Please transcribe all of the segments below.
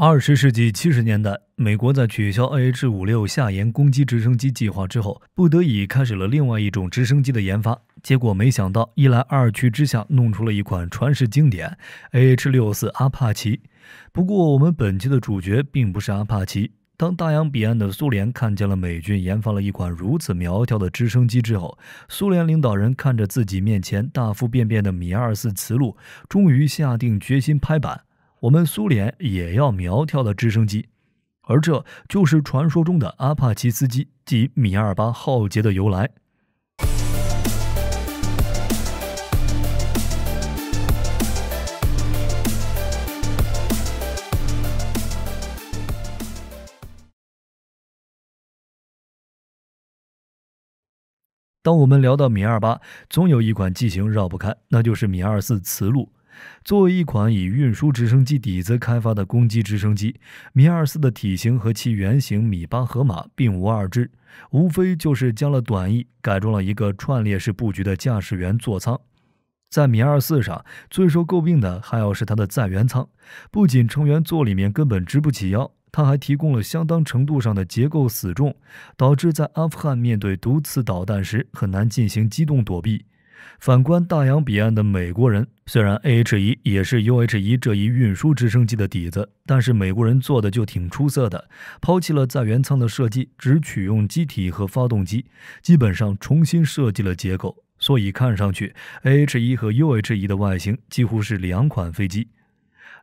二十世纪七十年代，美国在取消 AH 五六下沿攻击直升机计划之后，不得已开始了另外一种直升机的研发。结果没想到，一来二去之下，弄出了一款传世经典 AH 六四阿帕奇。不过，我们本期的主角并不是阿帕奇。当大洋彼岸的苏联看见了美军研发了一款如此苗条的直升机之后，苏联领导人看着自己面前大腹便便的米二四雌鹿，终于下定决心拍板。我们苏联也要苗条的直升机，而这就是传说中的阿帕奇斯基及米二八浩劫的由来。当我们聊到米二八，总有一款机型绕不开，那就是米二四雌鹿。作为一款以运输直升机底子开发的攻击直升机，米二四的体型和其原型米八河马并无二致，无非就是加了短翼，改装了一个串列式布局的驾驶员座舱。在米二四上最受诟病的还要是它的载员舱，不仅成员座里面根本直不起腰，它还提供了相当程度上的结构死重，导致在阿富汗面对毒刺导弹时很难进行机动躲避。反观大洋彼岸的美国人，虽然 A H 一也是 U H 一这一运输直升机的底子，但是美国人做的就挺出色的。抛弃了载原舱的设计，只取用机体和发动机，基本上重新设计了结构，所以看上去 A H 一和 U H 一的外形几乎是两款飞机。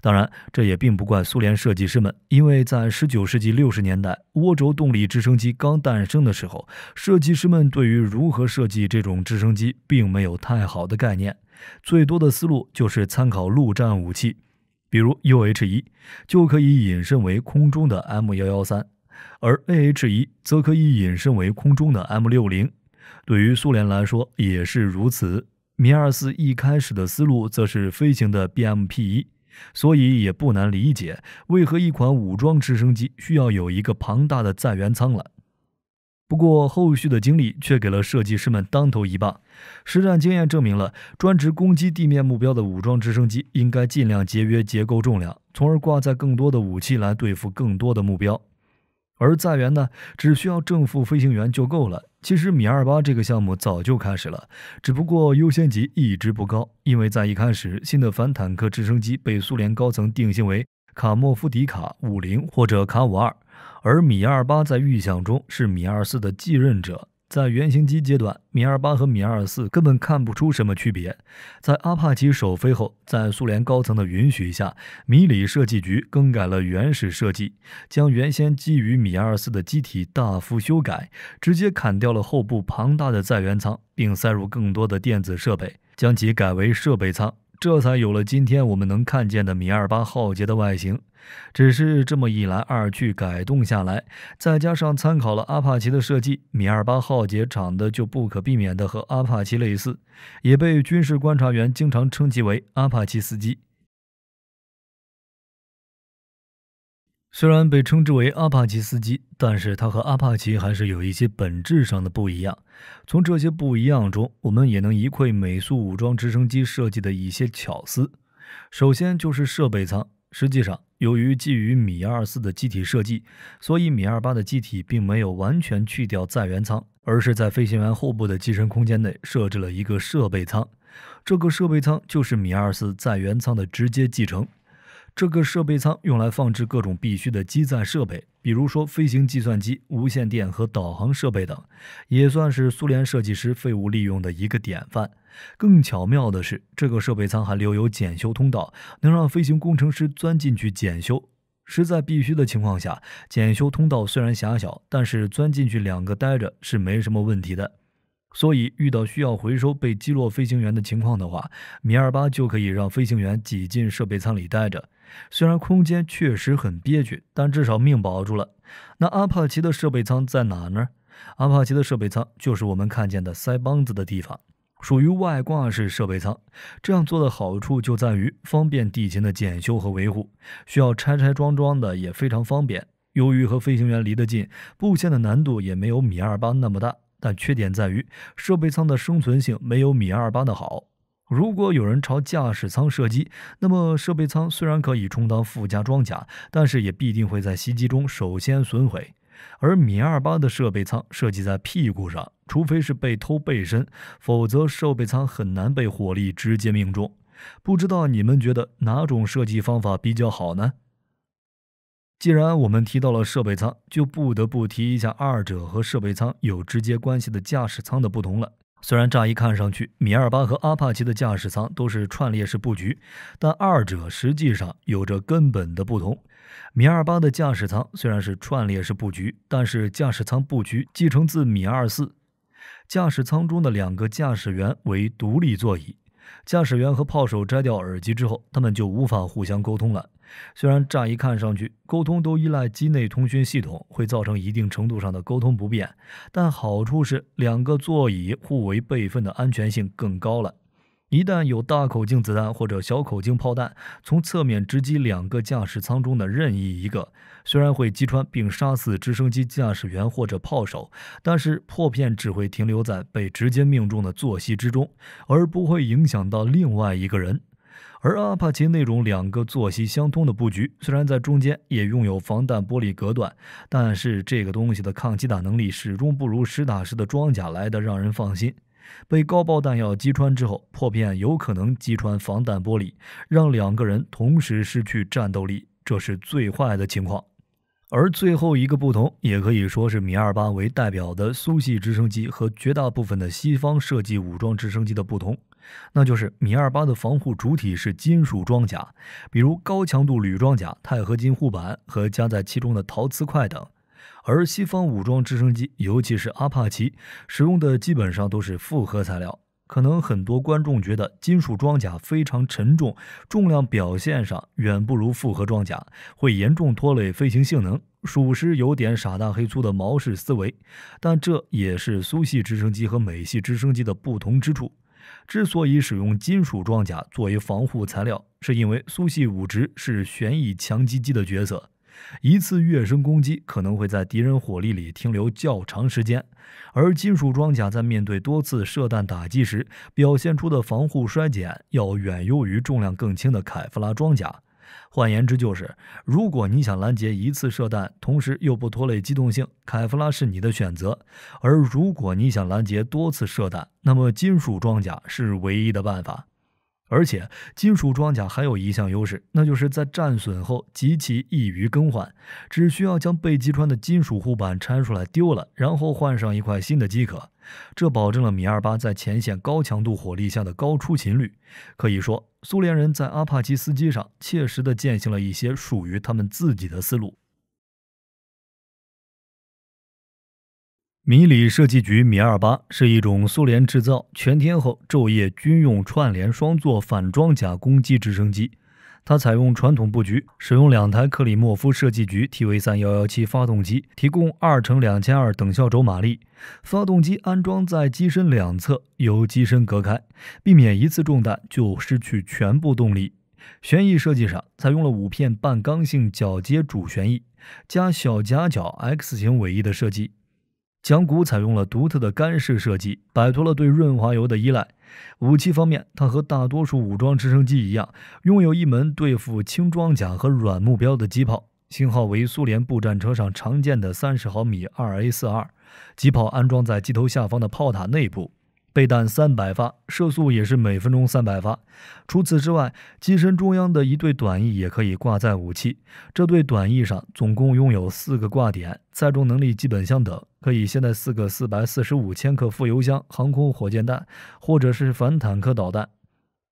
当然，这也并不怪苏联设计师们，因为在19世纪60年代，涡轴动力直升机刚诞生的时候，设计师们对于如何设计这种直升机并没有太好的概念，最多的思路就是参考陆战武器，比如 UH-1 就可以引申为空中的 M 幺幺三，而 a h e 则可以引申为空中的 M 六零。对于苏联来说也是如此，米二四一开始的思路则是飞行的 BMP 一。所以也不难理解，为何一款武装直升机需要有一个庞大的载员舱了。不过后续的经历却给了设计师们当头一棒：实战经验证明了，专职攻击地面目标的武装直升机应该尽量节约结构重量，从而挂载更多的武器来对付更多的目标。而载员呢，只需要正副飞行员就够了。其实米二八这个项目早就开始了，只不过优先级一直不高，因为在一开始，新的反坦克直升机被苏联高层定性为卡莫夫迪卡五零或者卡五二，而米二八在预想中是米二四的继任者。在原型机阶段，米二八和米二四根本看不出什么区别。在阿帕奇首飞后，在苏联高层的允许下，米里设计局更改了原始设计，将原先基于米二四的机体大幅修改，直接砍掉了后部庞大的载员舱，并塞入更多的电子设备，将其改为设备舱，这才有了今天我们能看见的米二八浩劫的外形。只是这么一来二去改动下来，再加上参考了阿帕奇的设计，米二八浩劫长得就不可避免的和阿帕奇类似，也被军事观察员经常称其为阿帕奇司机。虽然被称之为阿帕奇司机，但是它和阿帕奇还是有一些本质上的不一样。从这些不一样中，我们也能一窥美苏武装直升机设计的一些巧思。首先就是设备舱。实际上，由于基于米二四的机体设计，所以米二八的机体并没有完全去掉载员舱，而是在飞行员后部的机身空间内设置了一个设备舱。这个设备舱就是米二四载员舱的直接继承。这个设备舱用来放置各种必需的机载设备，比如说飞行计算机、无线电和导航设备等，也算是苏联设计师废物利用的一个典范。更巧妙的是，这个设备舱还留有检修通道，能让飞行工程师钻进去检修。实在必须的情况下，检修通道虽然狭小，但是钻进去两个待着是没什么问题的。所以，遇到需要回收被击落飞行员的情况的话，米二八就可以让飞行员挤进设备舱里待着。虽然空间确实很憋屈，但至少命保住了。那阿帕奇的设备舱在哪呢？阿帕奇的设备舱就是我们看见的腮帮子的地方，属于外挂式设备舱。这样做的好处就在于方便地勤的检修和维护，需要拆拆装装的也非常方便。由于和飞行员离得近，布线的难度也没有米二八那么大，但缺点在于设备舱的生存性没有米二八的好。如果有人朝驾驶舱射击，那么设备舱虽然可以充当附加装甲，但是也必定会在袭击中首先损毁。而米二八的设备舱设计在屁股上，除非是被偷背身，否则设备舱很难被火力直接命中。不知道你们觉得哪种设计方法比较好呢？既然我们提到了设备舱，就不得不提一下二者和设备舱有直接关系的驾驶舱的不同了。虽然乍一看上去，米二八和阿帕奇的驾驶舱都是串列式布局，但二者实际上有着根本的不同。米二八的驾驶舱虽然是串列式布局，但是驾驶舱布局继承自米二四，驾驶舱中的两个驾驶员为独立座椅，驾驶员和炮手摘掉耳机之后，他们就无法互相沟通了。虽然乍一看上去，沟通都依赖机内通讯系统，会造成一定程度上的沟通不便，但好处是两个座椅互为备份的安全性更高了。一旦有大口径子弹或者小口径炮弹从侧面直击两个驾驶舱中的任意一个，虽然会击穿并杀死直升机驾驶员或者炮手，但是破片只会停留在被直接命中的座席之中，而不会影响到另外一个人。而阿帕奇那种两个坐席相通的布局，虽然在中间也拥有防弹玻璃隔断，但是这个东西的抗击打能力始终不如实打实的装甲来的让人放心。被高爆弹药击穿之后，破片有可能击穿防弹玻璃，让两个人同时失去战斗力，这是最坏的情况。而最后一个不同，也可以说是米二八为代表的苏系直升机和绝大部分的西方设计武装直升机的不同。那就是米二八的防护主体是金属装甲，比如高强度铝装甲、钛合金护板和夹在其中的陶瓷块等；而西方武装直升机，尤其是阿帕奇，使用的基本上都是复合材料。可能很多观众觉得金属装甲非常沉重，重量表现上远不如复合装甲，会严重拖累飞行性能，属实有点傻大黑粗的毛式思维。但这也是苏系直升机和美系直升机的不同之处。之所以使用金属装甲作为防护材料，是因为苏系武直是旋翼强击机的角色，一次跃升攻击可能会在敌人火力里停留较长时间，而金属装甲在面对多次射弹打击时表现出的防护衰减要远优于重量更轻的凯夫拉装甲。换言之，就是如果你想拦截一次射弹，同时又不拖累机动性，凯夫拉是你的选择；而如果你想拦截多次射弹，那么金属装甲是唯一的办法。而且，金属装甲还有一项优势，那就是在战损后极其易于更换，只需要将被击穿的金属护板拆出来丢了，然后换上一块新的即可。这保证了米二八在前线高强度火力下的高出勤率。可以说，苏联人在阿帕奇斯基上切实的践行了一些属于他们自己的思路。米里设计局米二八是一种苏联制造全天候昼夜军用串联双座反装甲攻击直升机。它采用传统布局，使用两台克里莫夫设计局 TV 三幺幺七发动机，提供二乘两千二等效轴马力。发动机安装在机身两侧，由机身隔开，避免一次中弹就失去全部动力。旋翼设计上采用了五片半刚性铰接主旋翼加小夹角 X 型尾翼的设计。桨骨采用了独特的干式设计，摆脱了对润滑油的依赖。武器方面，它和大多数武装直升机一样，拥有一门对付轻装甲和软目标的机炮，型号为苏联步战车上常见的30毫米 2A42 机炮，安装在机头下方的炮塔内部。备弹三百发，射速也是每分钟三百发。除此之外，机身中央的一对短翼也可以挂载武器。这对短翼上总共拥有四个挂点，载重能力基本相等，可以携带四个四百四十五千克副油箱、航空火箭弹或者是反坦克导弹。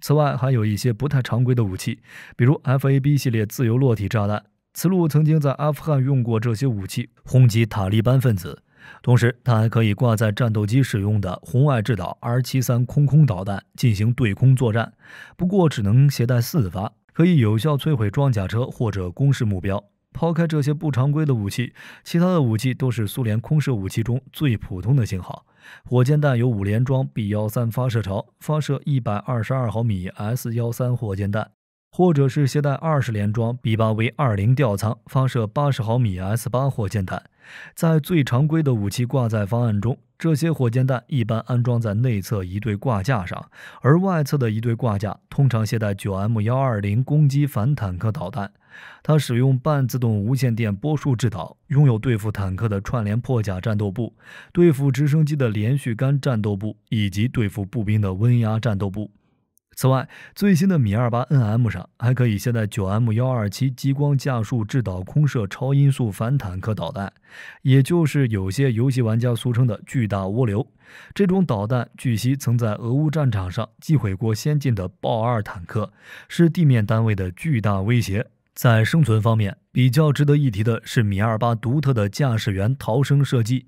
此外，还有一些不太常规的武器，比如 FAB 系列自由落体炸弹。此路曾经在阿富汗用过这些武器轰击塔利班分子。同时，它还可以挂在战斗机使用的红外制导 R73 空空导弹进行对空作战，不过只能携带四发，可以有效摧毁装甲车或者攻势目标。抛开这些不常规的武器，其他的武器都是苏联空射武器中最普通的型号。火箭弹有五联装 B13 发射巢，发射122毫米 S13 火箭弹。或者是携带二十连装 B 八 V 二零吊舱发射八十毫米 S 八火箭弹，在最常规的武器挂载方案中，这些火箭弹一般安装在内侧一对挂架上，而外侧的一对挂架通常携带九 M 幺二零攻击反坦克导弹，它使用半自动无线电波束制导，拥有对付坦克的串联破甲战斗部，对付直升机的连续干战斗部，以及对付步兵的温压战斗部。此外，最新的米二八 N M 上还可以携带九 M 幺二七激光驾束制导空射超音速反坦克导弹，也就是有些游戏玩家俗称的“巨大涡流”。这种导弹据悉曾在俄乌战场上击毁过先进的豹二坦克，是地面单位的巨大威胁。在生存方面，比较值得一提的是米二八独特的驾驶员逃生设计。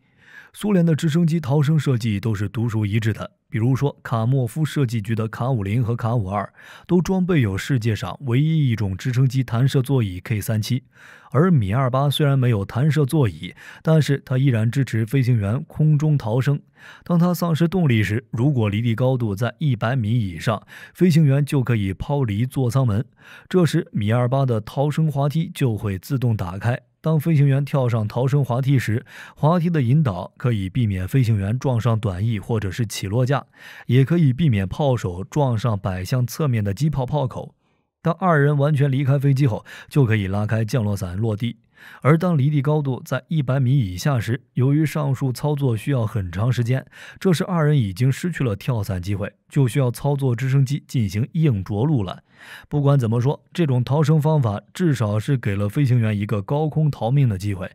苏联的直升机逃生设计都是独树一帜的。比如说，卡莫夫设计局的卡五零和卡五二都装备有世界上唯一一种直升机弹射座椅 K 三七，而米二八虽然没有弹射座椅，但是它依然支持飞行员空中逃生。当它丧失动力时，如果离地高度在一百米以上，飞行员就可以抛离座舱门，这时米二八的逃生滑梯就会自动打开。当飞行员跳上逃生滑梯时，滑梯的引导可以避免飞行员撞上短翼或者是起落架，也可以避免炮手撞上摆向侧面的机炮炮口。当二人完全离开飞机后，就可以拉开降落伞落地。而当离地高度在一百米以下时，由于上述操作需要很长时间，这时二人已经失去了跳伞机会，就需要操作直升机进行硬着陆了。不管怎么说，这种逃生方法至少是给了飞行员一个高空逃命的机会。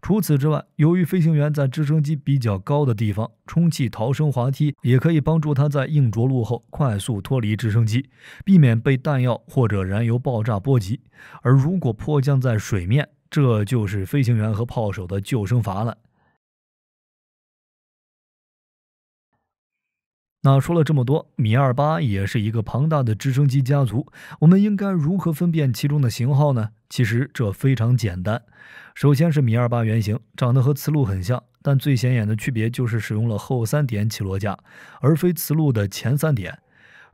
除此之外，由于飞行员在直升机比较高的地方，充气逃生滑梯也可以帮助他在硬着陆后快速脱离直升机，避免被弹药或者燃油爆炸波及。而如果迫降在水面，这就是飞行员和炮手的救生筏了。那说了这么多，米二八也是一个庞大的直升机家族。我们应该如何分辨其中的型号呢？其实这非常简单。首先是米二八原型，长得和雌鹿很像，但最显眼的区别就是使用了后三点起落架，而非雌鹿的前三点。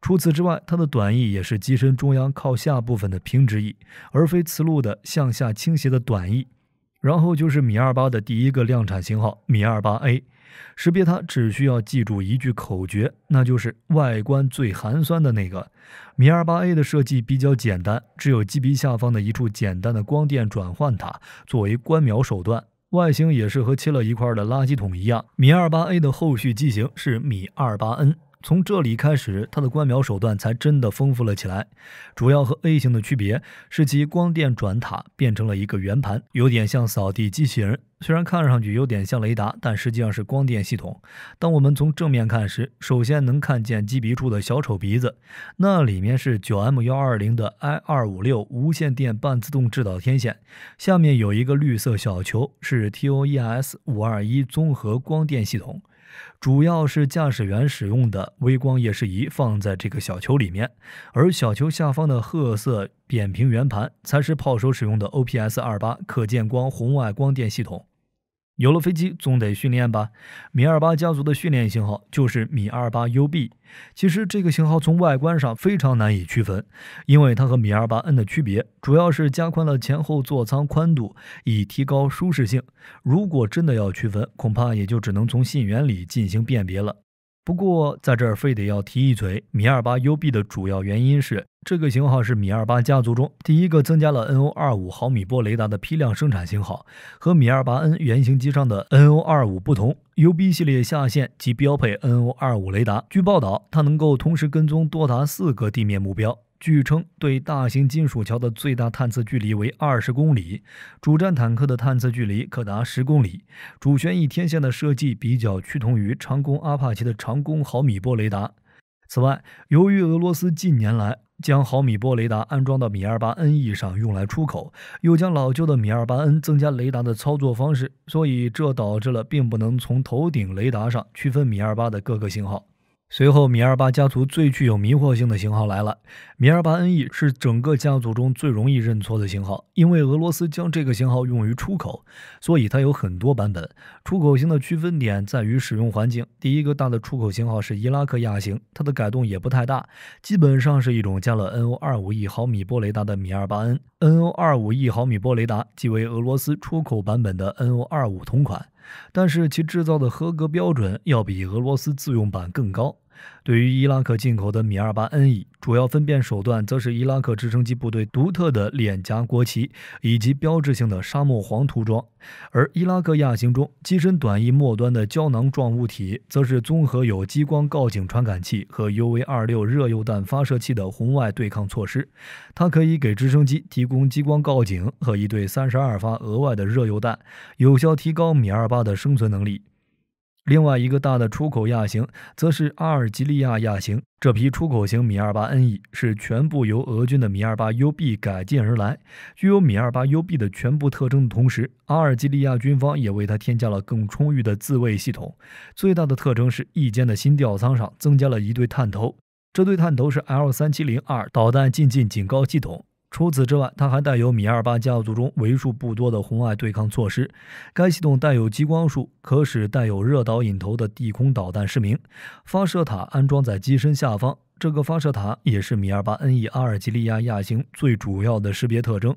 除此之外，它的短翼也是机身中央靠下部分的平直翼，而非磁路的向下倾斜的短翼。然后就是米二八的第一个量产型号米二八 A，识别它只需要记住一句口诀，那就是外观最寒酸的那个。米二八 A 的设计比较简单，只有机鼻下方的一处简单的光电转换塔作为观瞄手段，外形也是和切了一块的垃圾桶一样。米二八 A 的后续机型是米二八 N。从这里开始，它的观瞄手段才真的丰富了起来。主要和 A 型的区别是，其光电转塔变成了一个圆盘，有点像扫地机器人。虽然看上去有点像雷达，但实际上是光电系统。当我们从正面看时，首先能看见机鼻处的小丑鼻子，那里面是九 M 幺二零的 I 二五六无线电半自动制导天线，下面有一个绿色小球，是 TOES 五二一综合光电系统。主要是驾驶员使用的微光夜视仪放在这个小球里面，而小球下方的褐色扁平圆盘才是炮手使用的 O P S 二八可见光红外光电系统。有了飞机，总得训练吧。米二八家族的训练型号就是米二八 UB。其实这个型号从外观上非常难以区分，因为它和米二八 N 的区别主要是加宽了前后座舱宽度，以提高舒适性。如果真的要区分，恐怕也就只能从信源里进行辨别了。不过，在这儿非得要提一嘴，米二八 UB 的主要原因是，这个型号是米二八家族中第一个增加了 NO. 二五毫米波雷达的批量生产型号。和米二八 N 原型机上的 NO. 二五不同，UB 系列下线即标配 NO. 二五雷达。据报道，它能够同时跟踪多达四个地面目标。据称，对大型金属桥的最大探测距离为二十公里，主战坦克的探测距离可达十公里。主旋翼天线的设计比较趋同于长弓阿帕奇的长弓毫米波雷达。此外，由于俄罗斯近年来将毫米波雷达安装到米二八 N E 上用来出口，又将老旧的米二八 N 增加雷达的操作方式，所以这导致了并不能从头顶雷达上区分米二八的各个型号。随后，米二八家族最具有迷惑性的型号来了。米二八 N E 是整个家族中最容易认错的型号，因为俄罗斯将这个型号用于出口，所以它有很多版本。出口型的区分点在于使用环境。第一个大的出口型号是伊拉克亚型，它的改动也不太大，基本上是一种加了 N O 二五 E 毫米波雷达的米二八 N。N O 二五 E 毫米波雷达即为俄罗斯出口版本的 N O 二五同款，但是其制造的合格标准要比俄罗斯自用版更高。对于伊拉克进口的米二八 N 乙，主要分辨手段则是伊拉克直升机部队独特的脸颊国旗以及标志性的沙漠黄涂装。而伊拉克亚型中，机身短翼末端的胶囊状物体，则是综合有激光告警传感器和 U V 二六热诱弹发射器的红外对抗措施。它可以给直升机提供激光告警和一对三十二发额外的热诱弹，有效提高米二八的生存能力。另外一个大的出口亚型，则是阿尔及利亚亚型。这批出口型米二八 NE 是全部由俄军的米二八 UB 改进而来，具有米二八 UB 的全部特征的同时，阿尔及利亚军方也为它添加了更充裕的自卫系统。最大的特征是翼尖的新吊舱上增加了一对探头，这对探头是 L 三七零二导弹进近警告系统。除此之外，它还带有米二八家族中为数不多的红外对抗措施。该系统带有激光束，可使带有热导引头的地空导弹失明。发射塔安装在机身下方，这个发射塔也是米二八 NE 阿尔及利亚亚型最主要的识别特征。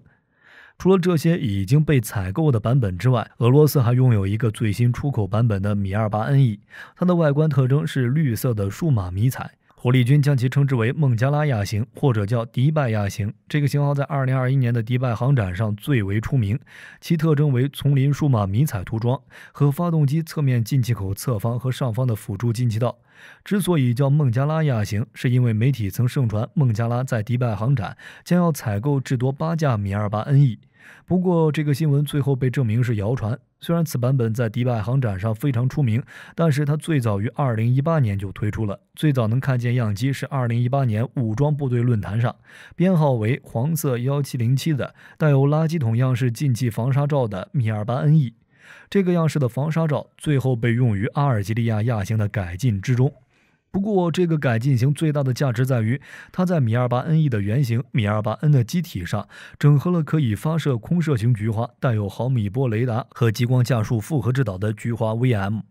除了这些已经被采购的版本之外，俄罗斯还拥有一个最新出口版本的米二八 NE，它的外观特征是绿色的数码迷彩。火力军将其称之为孟加拉亚型，或者叫迪拜亚型。这个型号在2021年的迪拜航展上最为出名，其特征为丛林数码迷彩涂装和发动机侧面进气口侧方和上方的辅助进气道。之所以叫孟加拉亚型，是因为媒体曾盛传孟加拉在迪拜航展将要采购至多八架米二八 NE，不过这个新闻最后被证明是谣传。虽然此版本在迪拜航展上非常出名，但是它最早于2018年就推出了，最早能看见样机是2018年武装部队论坛上，编号为黄色幺七零七的带有垃圾桶样式进气防沙罩的米二八 NE。这个样式的防沙罩最后被用于阿尔及利亚亚型的改进之中。不过，这个改进型最大的价值在于，它在米二八 NE 的原型米二八 N 的机体上整合了可以发射空射型菊花、带有毫米波雷达和激光驾束复合制导的菊花 VM，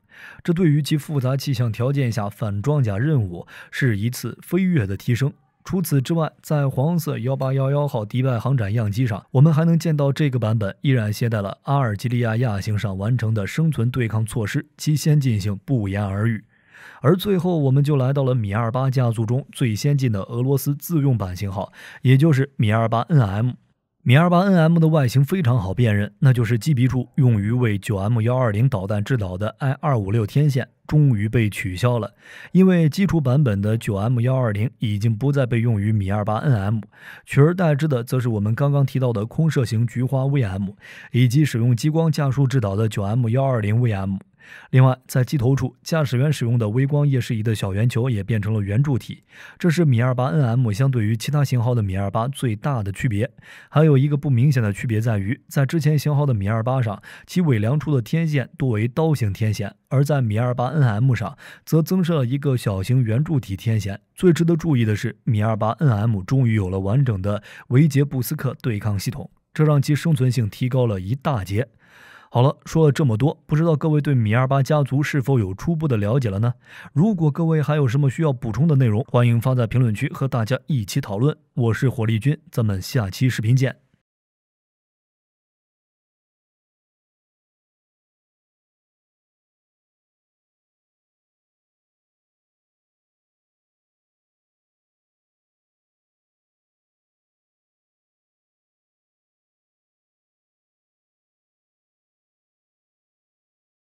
这对于其复杂气象条件下反装甲任务是一次飞跃的提升。除此之外，在黄色幺八幺幺号迪拜航展样机上，我们还能见到这个版本依然携带了阿尔及利亚亚型上完成的生存对抗措施，其先进性不言而喻。而最后，我们就来到了米二八家族中最先进的俄罗斯自用版型号，也就是米二八 NM。米二八 N M 的外形非常好辨认，那就是机鼻处用于为九 M 幺二零导弹制导的 I 二五六天线终于被取消了，因为基础版本的九 M 幺二零已经不再被用于米二八 N M，取而代之的则是我们刚刚提到的空射型菊花 V M，以及使用激光加速制导的九 M 幺二零 V M。另外，在机头处，驾驶员使用的微光夜视仪的小圆球也变成了圆柱体，这是米二八 N M 相对于其他型号的米二八最大的区别。还有一个不明显的区别在于，在之前型号的米二八上，其尾梁处的天线多为刀形天线，而在米二八 N M 上则增设了一个小型圆柱体天线。最值得注意的是，米二八 N M 终于有了完整的维杰布斯克对抗系统，这让其生存性提高了一大截。好了，说了这么多，不知道各位对米二八家族是否有初步的了解了呢？如果各位还有什么需要补充的内容，欢迎发在评论区和大家一起讨论。我是火力军，咱们下期视频见。